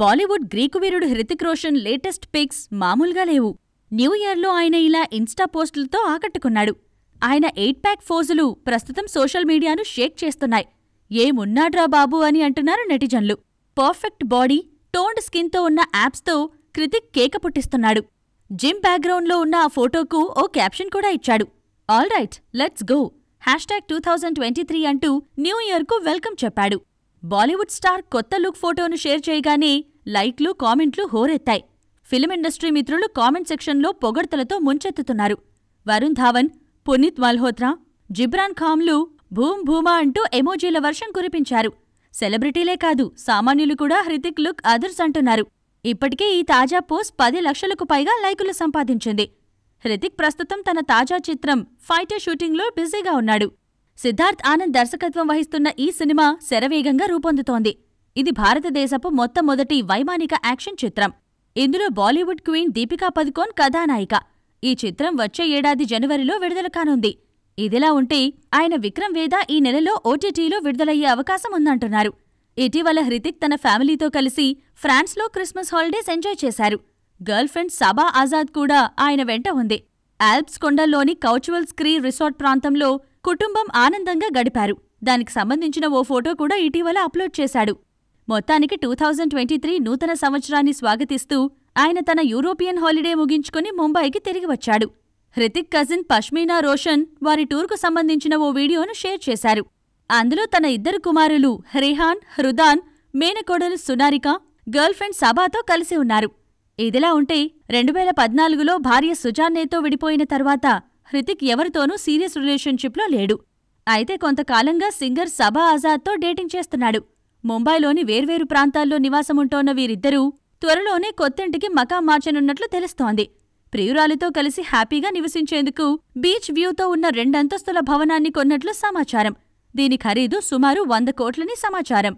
Bollywood Greek వీరుడు Hrithik Roshan latest pics మామూలుగా లేవు న్యూ ఇయర్లో ఆయన ఇలా ఇన్స్టా పోస్టులతో ఆకట్టుకున్నాడు ఆయన ఎయిట్ ప్యాక్ ఫోజులు ప్రస్తుతం సోషల్ మీడియాను షేక్ చేస్తున్నాయి ఏమున్నాడ్రా బాబు అని అంటున్నారు నెటిజన్లు పర్ఫెక్ట్ బాడీ టోన్డ్ స్కిన్తో ఉన్న యాప్స్తో కృతిక్ కేక పుట్టిస్తున్నాడు జిమ్ బ్యాక్గ్రౌండ్లో ఉన్న ఆ ఫోటోకు ఓ క్యాప్షన్ కూడా ఇచ్చాడు all right let's go hashtag two thousand twenty three అంటూ న్యూ ఇయర్కు వెల్కమ్ చెప్పాడు బాలీవుడ్ స్టార్ కొత్త లుక్ ఫోటోను షేర్ చేయగానే లైక్లు కామెంట్లు హోరెత్తాయి ఫిలిం ఇండస్ట్రీ మిత్రులు కామెంట్ సెక్షన్లో పొగడ్తలతో ముంచెత్తుతున్నారు వరుణ్ ధావన్ పునీత్ మల్హోత్రా జిబ్రాన్ ఖామ్లు భూమ్ భూమా అంటూ ఎమోజీల వర్షం కురిపించారు సెలబ్రిటీలే కాదు సామాన్యులు కూడా హృతిక్ లుక్ అదర్స్ అంటున్నారు ఇప్పటికే ఈ తాజా పోస్ట్ పది లక్షలకు పైగా లైకులు సంపాదించింది హృతిక్ ప్రస్తుతం తన తాజా చిత్రం ఫైటర్ షూటింగ్లో బిజీగా ఉన్నాడు సిద్ధార్థ్ ఆనంద్ దర్శకత్వం వహిస్తున్న ఈ సినిమా శరవేగంగా రూపొందుతోంది ఇది భారతదేశపు మొట్టమొదటి వైమానిక యాక్షన్ చిత్రం ఇందులో బాలీవుడ్ క్వీన్ దీపికా పదుకోన్ కథానాయిక ఈ చిత్రం వచ్చే ఏడాది జనవరిలో విడుదల కానుంది ఇదిలా ఉంటే ఆయన విక్రమ్ వేద ఈ నెలలో ఓటీటీలో విడుదలయ్యే అవకాశం ఉందంటున్నారు ఇటీవల హృతిక్ తన ఫ్యామిలీతో కలిసి ఫ్రాన్స్లో క్రిస్మస్ హాలిడేస్ ఎంజాయ్ చేశారు గర్ల్ఫ్రెండ్ సబా ఆజాద్ కూడా ఆయన వెంట ఉంది ఆల్ప్స్ కొండల్లోని కౌచువల్ స్క్రీ రిసార్ట్ ప్రాంతంలో కుటుంబం ఆనందంగా గడిపారు దానికి సంబంధించిన ఓ ఫోటో కూడా ఇటీవల అప్లోడ్ చేశాడు మొత్తానికి టూ థౌజండ్ ట్వంటీ త్రీ నూతన సంవత్సరాన్ని స్వాగతిస్తూ ఆయన తన యూరోపియన్ హాలిడే ముగించుకుని ముంబైకి తిరిగి వచ్చాడు హృతిక్ కజిన్ పష్మీనా రోషన్ వారి టూర్కు సంబంధించిన ఓ వీడియోను షేర్ చేశారు అందులో తన ఇద్దరు కుమారులు హ్రిహాన్ హృదాన్ మేనకోడలు సునారిక గర్ల్ఫ్రెండ్ సభాతో కలిసి ఉన్నారు ఇదిలా ఉంటే రెండు వేల పద్నాలుగులో భార్య సుజాన్నేతో విడిపోయిన తర్వాత హృతిక్ ఎవరితోనూ సీరియస్ రిలేషన్షిప్లో లేడు అయితే కొంతకాలంగా సింగర్ సబా ఆజాద్తో డేటింగ్ చేస్తున్నాడు ముంబైలోని వేర్వేరు ప్రాంతాల్లో నివాసముంటోన్న వీరిద్దరూ త్వరలోనే కొత్తింటికి మకా మార్చనున్నట్లు తెలుస్తోంది ప్రియురాలితో కలిసి హ్యాపీగా నివసించేందుకు బీచ్ వ్యూతో ఉన్న రెండంతస్తుల భవనాన్ని కొన్నట్లు సమాచారం దీని ఖరీదు సుమారు వంద కోట్లని సమాచారం